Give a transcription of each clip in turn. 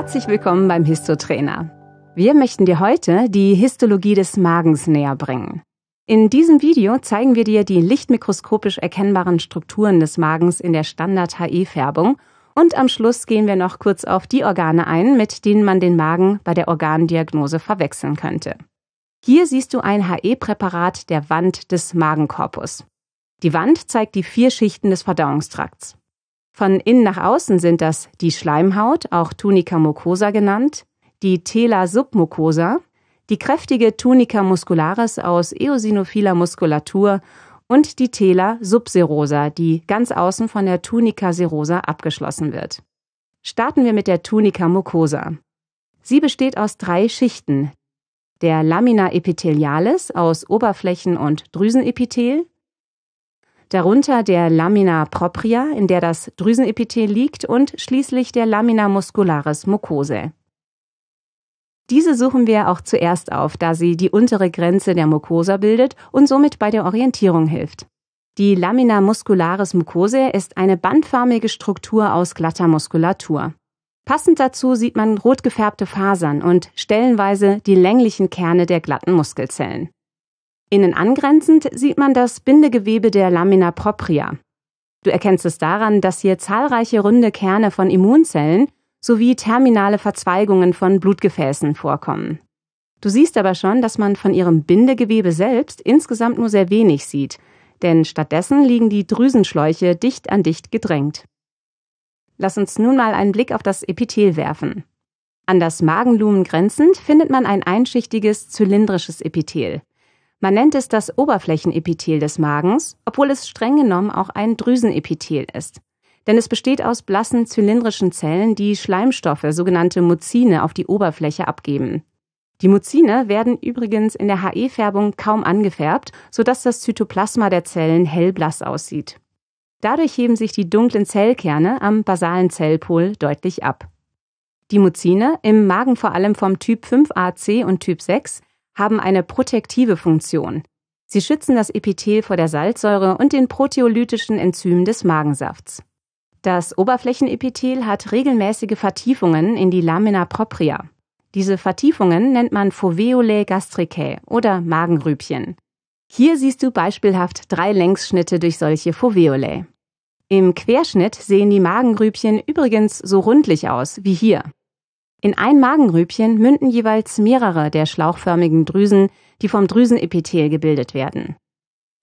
Herzlich willkommen beim Histotrainer. Wir möchten dir heute die Histologie des Magens näher bringen. In diesem Video zeigen wir dir die lichtmikroskopisch erkennbaren Strukturen des Magens in der Standard-HE-Färbung und am Schluss gehen wir noch kurz auf die Organe ein, mit denen man den Magen bei der Organdiagnose verwechseln könnte. Hier siehst du ein HE-Präparat der Wand des Magenkorpus. Die Wand zeigt die vier Schichten des Verdauungstrakts. Von innen nach außen sind das die Schleimhaut, auch Tunica mucosa genannt, die Tela submucosa, die kräftige Tunica muscularis aus eosinophiler Muskulatur und die Tela subserosa, die ganz außen von der Tunica serosa abgeschlossen wird. Starten wir mit der Tunica mucosa. Sie besteht aus drei Schichten. Der Lamina epithelialis aus Oberflächen- und Drüsenepithel, darunter der Lamina propria, in der das Drüsenepithel liegt, und schließlich der Lamina muscularis mucosae. Diese suchen wir auch zuerst auf, da sie die untere Grenze der Mucosa bildet und somit bei der Orientierung hilft. Die Lamina muscularis mucosae ist eine bandförmige Struktur aus glatter Muskulatur. Passend dazu sieht man rot gefärbte Fasern und stellenweise die länglichen Kerne der glatten Muskelzellen. Innen angrenzend sieht man das Bindegewebe der Lamina propria. Du erkennst es daran, dass hier zahlreiche runde Kerne von Immunzellen sowie terminale Verzweigungen von Blutgefäßen vorkommen. Du siehst aber schon, dass man von ihrem Bindegewebe selbst insgesamt nur sehr wenig sieht, denn stattdessen liegen die Drüsenschläuche dicht an dicht gedrängt. Lass uns nun mal einen Blick auf das Epithel werfen. An das Magenlumen grenzend findet man ein einschichtiges zylindrisches Epithel. Man nennt es das Oberflächenepithel des Magens, obwohl es streng genommen auch ein Drüsenepithel ist. Denn es besteht aus blassen zylindrischen Zellen, die Schleimstoffe, sogenannte Muzine, auf die Oberfläche abgeben. Die Muzine werden übrigens in der HE-Färbung kaum angefärbt, sodass das Zytoplasma der Zellen hellblass aussieht. Dadurch heben sich die dunklen Zellkerne am basalen Zellpol deutlich ab. Die Muzine, im Magen vor allem vom Typ 5AC und Typ 6, haben eine protektive Funktion. Sie schützen das Epithel vor der Salzsäure und den proteolytischen Enzymen des Magensafts. Das Oberflächenepithel hat regelmäßige Vertiefungen in die Lamina propria. Diese Vertiefungen nennt man Foveolae gastricae oder Magenrübchen. Hier siehst du beispielhaft drei Längsschnitte durch solche Foveolae. Im Querschnitt sehen die Magenrübchen übrigens so rundlich aus wie hier. In ein Magenrübchen münden jeweils mehrere der schlauchförmigen Drüsen, die vom Drüsenepithel gebildet werden.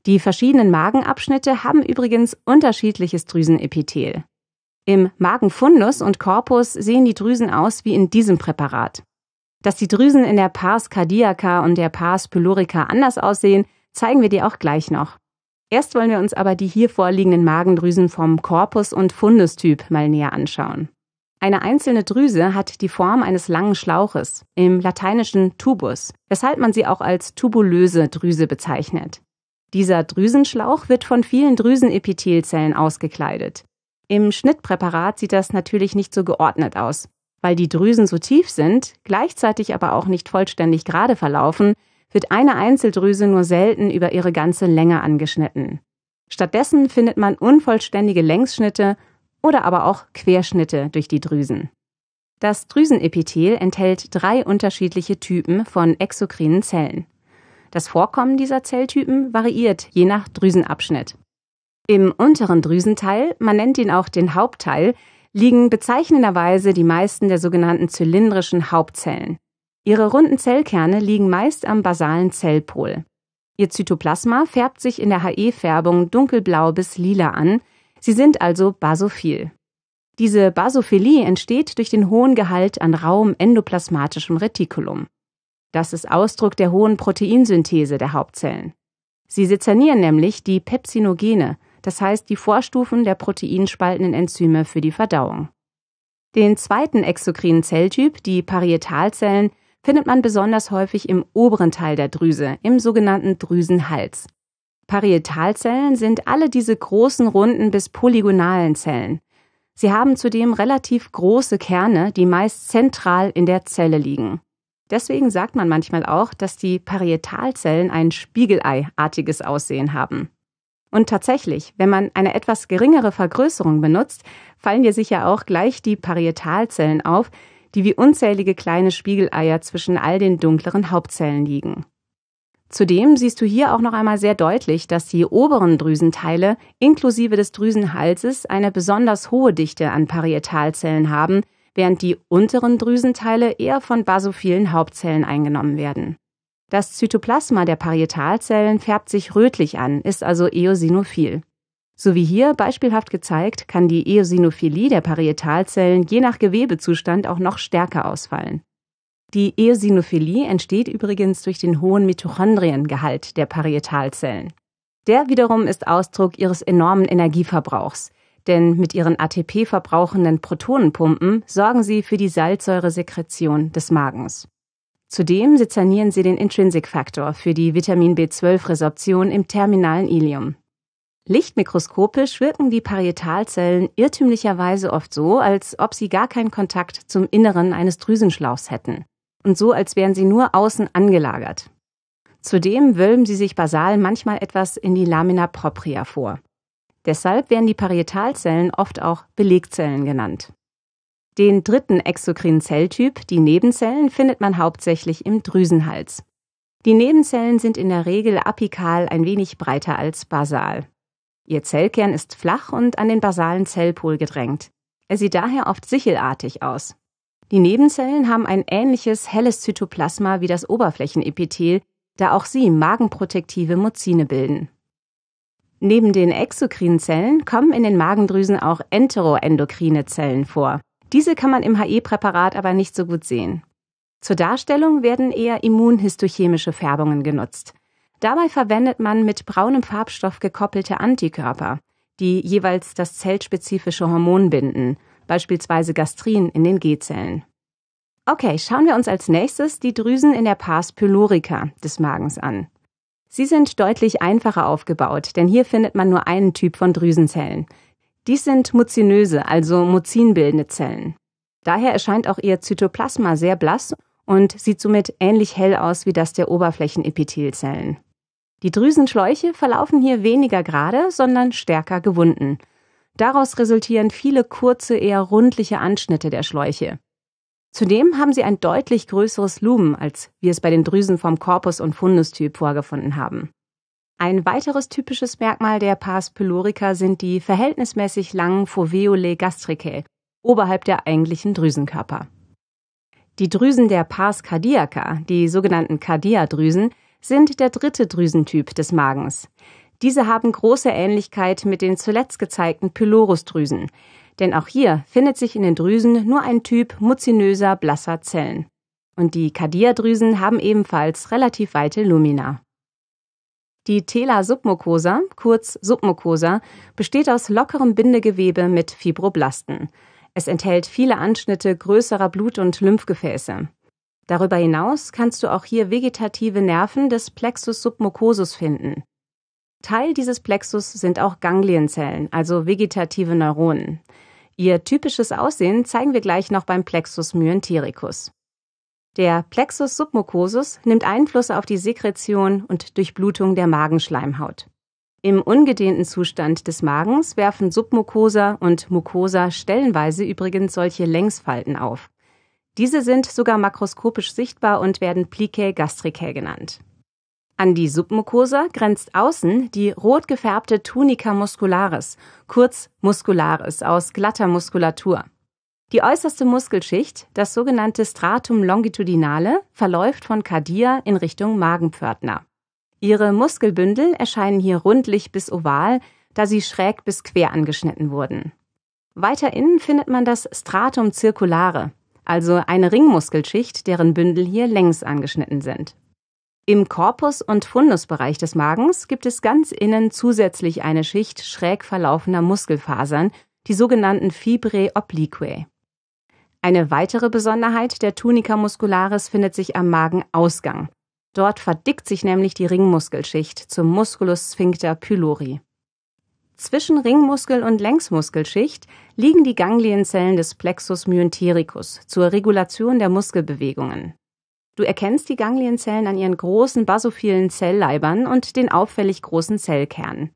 Die verschiedenen Magenabschnitte haben übrigens unterschiedliches Drüsenepithel. Im Magenfundus und Korpus sehen die Drüsen aus wie in diesem Präparat. Dass die Drüsen in der Pars cardiaca und der Pars pylorica anders aussehen, zeigen wir dir auch gleich noch. Erst wollen wir uns aber die hier vorliegenden Magendrüsen vom Korpus- und Fundustyp mal näher anschauen. Eine einzelne Drüse hat die Form eines langen Schlauches, im lateinischen Tubus, weshalb man sie auch als tubulöse Drüse bezeichnet. Dieser Drüsenschlauch wird von vielen Drüsenepithelzellen ausgekleidet. Im Schnittpräparat sieht das natürlich nicht so geordnet aus. Weil die Drüsen so tief sind, gleichzeitig aber auch nicht vollständig gerade verlaufen, wird eine Einzeldrüse nur selten über ihre ganze Länge angeschnitten. Stattdessen findet man unvollständige Längsschnitte oder aber auch Querschnitte durch die Drüsen. Das Drüsenepithel enthält drei unterschiedliche Typen von exokrinen Zellen. Das Vorkommen dieser Zelltypen variiert je nach Drüsenabschnitt. Im unteren Drüsenteil, man nennt ihn auch den Hauptteil, liegen bezeichnenderweise die meisten der sogenannten zylindrischen Hauptzellen. Ihre runden Zellkerne liegen meist am basalen Zellpol. Ihr Zytoplasma färbt sich in der HE-Färbung dunkelblau bis lila an, Sie sind also basophil. Diese Basophilie entsteht durch den hohen Gehalt an rauem endoplasmatischem Retikulum. Das ist Ausdruck der hohen Proteinsynthese der Hauptzellen. Sie sezernieren nämlich die Pepsinogene, das heißt die Vorstufen der proteinspaltenden Enzyme für die Verdauung. Den zweiten exokrinen Zelltyp, die Parietalzellen, findet man besonders häufig im oberen Teil der Drüse, im sogenannten Drüsenhals. Parietalzellen sind alle diese großen, runden bis polygonalen Zellen. Sie haben zudem relativ große Kerne, die meist zentral in der Zelle liegen. Deswegen sagt man manchmal auch, dass die Parietalzellen ein spiegeleiartiges Aussehen haben. Und tatsächlich, wenn man eine etwas geringere Vergrößerung benutzt, fallen dir sicher auch gleich die Parietalzellen auf, die wie unzählige kleine Spiegeleier zwischen all den dunkleren Hauptzellen liegen. Zudem siehst du hier auch noch einmal sehr deutlich, dass die oberen Drüsenteile inklusive des Drüsenhalses eine besonders hohe Dichte an Parietalzellen haben, während die unteren Drüsenteile eher von basophilen Hauptzellen eingenommen werden. Das Zytoplasma der Parietalzellen färbt sich rötlich an, ist also eosinophil. So wie hier beispielhaft gezeigt, kann die Eosinophilie der Parietalzellen je nach Gewebezustand auch noch stärker ausfallen. Die Eosinophilie entsteht übrigens durch den hohen Mitochondriengehalt der Parietalzellen. Der wiederum ist Ausdruck ihres enormen Energieverbrauchs, denn mit ihren ATP verbrauchenden Protonenpumpen sorgen sie für die Salzsäuresekretion des Magens. Zudem sezernieren sie den Intrinsic Factor für die Vitamin B12-Resorption im terminalen Ilium. Lichtmikroskopisch wirken die Parietalzellen irrtümlicherweise oft so, als ob sie gar keinen Kontakt zum Inneren eines Drüsenschlauchs hätten und so, als wären sie nur außen angelagert. Zudem wölben sie sich basal manchmal etwas in die Lamina propria vor. Deshalb werden die Parietalzellen oft auch Belegzellen genannt. Den dritten exokrinen Zelltyp, die Nebenzellen, findet man hauptsächlich im Drüsenhals. Die Nebenzellen sind in der Regel apikal ein wenig breiter als basal. Ihr Zellkern ist flach und an den basalen Zellpol gedrängt. Er sieht daher oft sichelartig aus. Die Nebenzellen haben ein ähnliches helles Zytoplasma wie das Oberflächenepithel, da auch sie magenprotektive Muzine bilden. Neben den exokrinen Zellen kommen in den Magendrüsen auch enteroendokrine Zellen vor. Diese kann man im HE-Präparat aber nicht so gut sehen. Zur Darstellung werden eher immunhistochemische Färbungen genutzt. Dabei verwendet man mit braunem Farbstoff gekoppelte Antikörper, die jeweils das zellspezifische Hormon binden beispielsweise Gastrin in den G-Zellen. Okay, schauen wir uns als nächstes die Drüsen in der Pars pylorica des Magens an. Sie sind deutlich einfacher aufgebaut, denn hier findet man nur einen Typ von Drüsenzellen. Dies sind muzinöse, also muzinbildende Zellen. Daher erscheint auch ihr Zytoplasma sehr blass und sieht somit ähnlich hell aus wie das der Oberflächenepithelzellen. Die Drüsenschläuche verlaufen hier weniger gerade, sondern stärker gewunden – Daraus resultieren viele kurze, eher rundliche Anschnitte der Schläuche. Zudem haben sie ein deutlich größeres Lumen, als wir es bei den Drüsen vom Korpus- und Fundustyp vorgefunden haben. Ein weiteres typisches Merkmal der Pars pylorica sind die verhältnismäßig langen Foveolae gastricae oberhalb der eigentlichen Drüsenkörper. Die Drüsen der Pars cardiaca, die sogenannten Cardia-Drüsen, sind der dritte Drüsentyp des Magens. Diese haben große Ähnlichkeit mit den zuletzt gezeigten Pylorusdrüsen. Denn auch hier findet sich in den Drüsen nur ein Typ muzinöser, blasser Zellen. Und die kadia drüsen haben ebenfalls relativ weite Lumina. Die Tela submucosa, kurz Submucosa, besteht aus lockerem Bindegewebe mit Fibroblasten. Es enthält viele Anschnitte größerer Blut- und Lymphgefäße. Darüber hinaus kannst du auch hier vegetative Nerven des Plexus submucosus finden. Teil dieses Plexus sind auch Ganglienzellen, also vegetative Neuronen. Ihr typisches Aussehen zeigen wir gleich noch beim Plexus myentericus. Der Plexus submucosus nimmt Einfluss auf die Sekretion und Durchblutung der Magenschleimhaut. Im ungedehnten Zustand des Magens werfen Submucosa und Mucosa stellenweise übrigens solche Längsfalten auf. Diese sind sogar makroskopisch sichtbar und werden Plicae gastricae genannt. An die Submucosa grenzt außen die rot gefärbte Tunica muscularis, kurz muscularis aus glatter Muskulatur. Die äußerste Muskelschicht, das sogenannte Stratum longitudinale, verläuft von Cardia in Richtung Magenpförtner. Ihre Muskelbündel erscheinen hier rundlich bis oval, da sie schräg bis quer angeschnitten wurden. Weiter innen findet man das Stratum circulare, also eine Ringmuskelschicht, deren Bündel hier längs angeschnitten sind. Im Korpus- und Fundusbereich des Magens gibt es ganz innen zusätzlich eine Schicht schräg verlaufender Muskelfasern, die sogenannten Fibrae obliquae. Eine weitere Besonderheit der Tunica muscularis findet sich am Magenausgang. Dort verdickt sich nämlich die Ringmuskelschicht zum Musculus sphincter pylori. Zwischen Ringmuskel und Längsmuskelschicht liegen die Ganglienzellen des Plexus myentericus zur Regulation der Muskelbewegungen. Du erkennst die Ganglienzellen an ihren großen basophilen Zellleibern und den auffällig großen Zellkernen.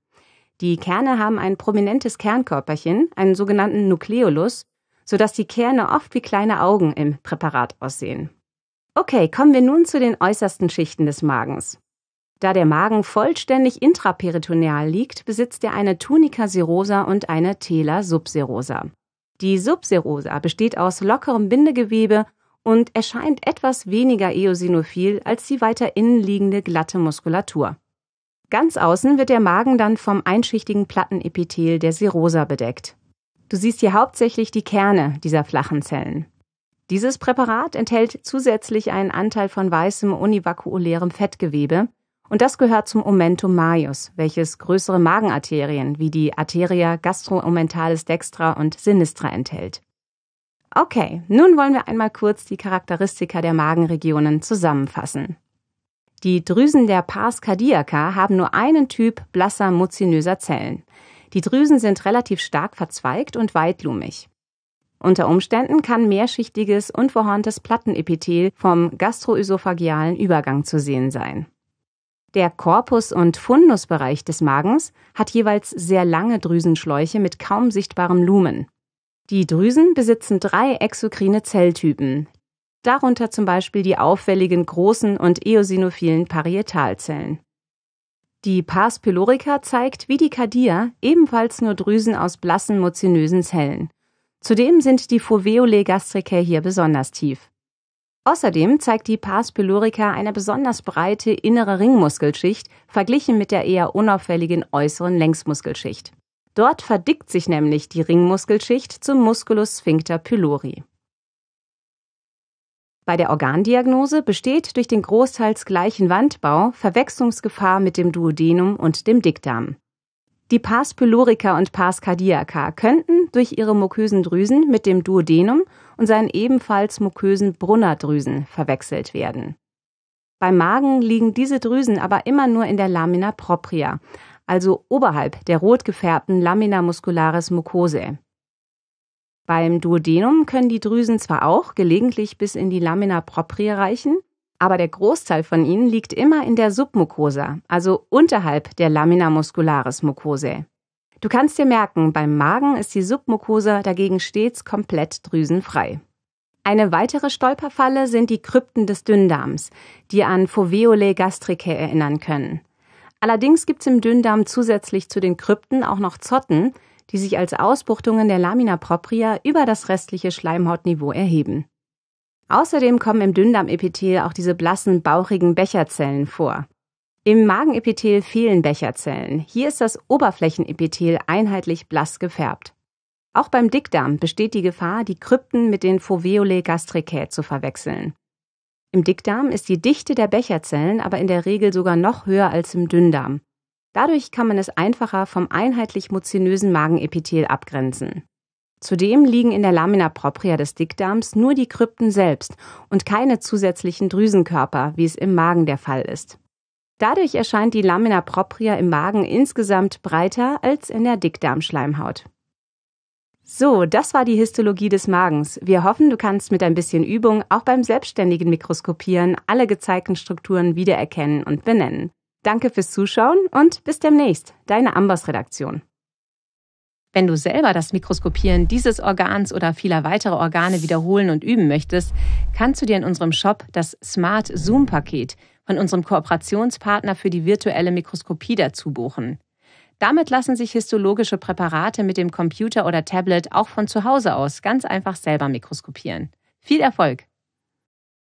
Die Kerne haben ein prominentes Kernkörperchen, einen sogenannten Nukleolus, sodass die Kerne oft wie kleine Augen im Präparat aussehen. Okay, kommen wir nun zu den äußersten Schichten des Magens. Da der Magen vollständig intraperitoneal liegt, besitzt er eine Tunica serosa und eine Tela subserosa. Die Subserosa besteht aus lockerem Bindegewebe und erscheint etwas weniger eosinophil als die weiter innen liegende glatte Muskulatur. Ganz außen wird der Magen dann vom einschichtigen Plattenepithel der Serosa bedeckt. Du siehst hier hauptsächlich die Kerne dieser flachen Zellen. Dieses Präparat enthält zusätzlich einen Anteil von weißem univakuulärem Fettgewebe und das gehört zum Omentum majus, welches größere Magenarterien wie die Arteria gastroomentalis dextra und sinistra enthält. Okay, nun wollen wir einmal kurz die Charakteristika der Magenregionen zusammenfassen. Die Drüsen der Pars cardiaca haben nur einen Typ blasser muzinöser Zellen. Die Drüsen sind relativ stark verzweigt und weitlumig. Unter Umständen kann mehrschichtiges, unverhorntes Plattenepithel vom gastroösophagealen Übergang zu sehen sein. Der Korpus- und Fundusbereich des Magens hat jeweils sehr lange Drüsenschläuche mit kaum sichtbarem Lumen. Die Drüsen besitzen drei exokrine Zelltypen, darunter zum Beispiel die auffälligen großen und eosinophilen Parietalzellen. Die Pars pylorica zeigt wie die Cardia ebenfalls nur Drüsen aus blassen muzinösen Zellen. Zudem sind die Foveolae gastricae hier besonders tief. Außerdem zeigt die Pars pylorica eine besonders breite innere Ringmuskelschicht verglichen mit der eher unauffälligen äußeren Längsmuskelschicht. Dort verdickt sich nämlich die Ringmuskelschicht zum Musculus sphincter pylori. Bei der Organdiagnose besteht durch den großteils gleichen Wandbau Verwechslungsgefahr mit dem Duodenum und dem Dickdarm. Die Pars pylorica und Pars cardiaca könnten durch ihre mukösen Drüsen mit dem Duodenum und seinen ebenfalls mukösen Brunnerdrüsen verwechselt werden. Beim Magen liegen diese Drüsen aber immer nur in der Lamina propria, also oberhalb der rot gefärbten Lamina muscularis mucosae. Beim Duodenum können die Drüsen zwar auch gelegentlich bis in die Lamina propria reichen, aber der Großteil von ihnen liegt immer in der Submucosa, also unterhalb der Lamina muscularis mucosae. Du kannst dir merken, beim Magen ist die Submucosa dagegen stets komplett drüsenfrei. Eine weitere Stolperfalle sind die Krypten des Dünndarms, die an Foveole gastricae erinnern können. Allerdings gibt es im Dünndarm zusätzlich zu den Krypten auch noch Zotten, die sich als Ausbuchtungen der Lamina propria über das restliche Schleimhautniveau erheben. Außerdem kommen im Dünndarmepithel auch diese blassen, bauchigen Becherzellen vor. Im Magenepithel fehlen Becherzellen. Hier ist das Oberflächenepithel einheitlich blass gefärbt. Auch beim Dickdarm besteht die Gefahr, die Krypten mit den Foveolae gastricae zu verwechseln. Im Dickdarm ist die Dichte der Becherzellen aber in der Regel sogar noch höher als im Dünndarm. Dadurch kann man es einfacher vom einheitlich muzinösen Magenepithel abgrenzen. Zudem liegen in der Lamina propria des Dickdarms nur die Krypten selbst und keine zusätzlichen Drüsenkörper, wie es im Magen der Fall ist. Dadurch erscheint die Lamina propria im Magen insgesamt breiter als in der Dickdarmschleimhaut. So, das war die Histologie des Magens. Wir hoffen, du kannst mit ein bisschen Übung auch beim selbstständigen Mikroskopieren alle gezeigten Strukturen wiedererkennen und benennen. Danke fürs Zuschauen und bis demnächst, deine Amboss-Redaktion. Wenn du selber das Mikroskopieren dieses Organs oder vieler weiterer Organe wiederholen und üben möchtest, kannst du dir in unserem Shop das Smart Zoom Paket von unserem Kooperationspartner für die virtuelle Mikroskopie dazu buchen. Damit lassen sich histologische Präparate mit dem Computer oder Tablet auch von zu Hause aus ganz einfach selber mikroskopieren. Viel Erfolg!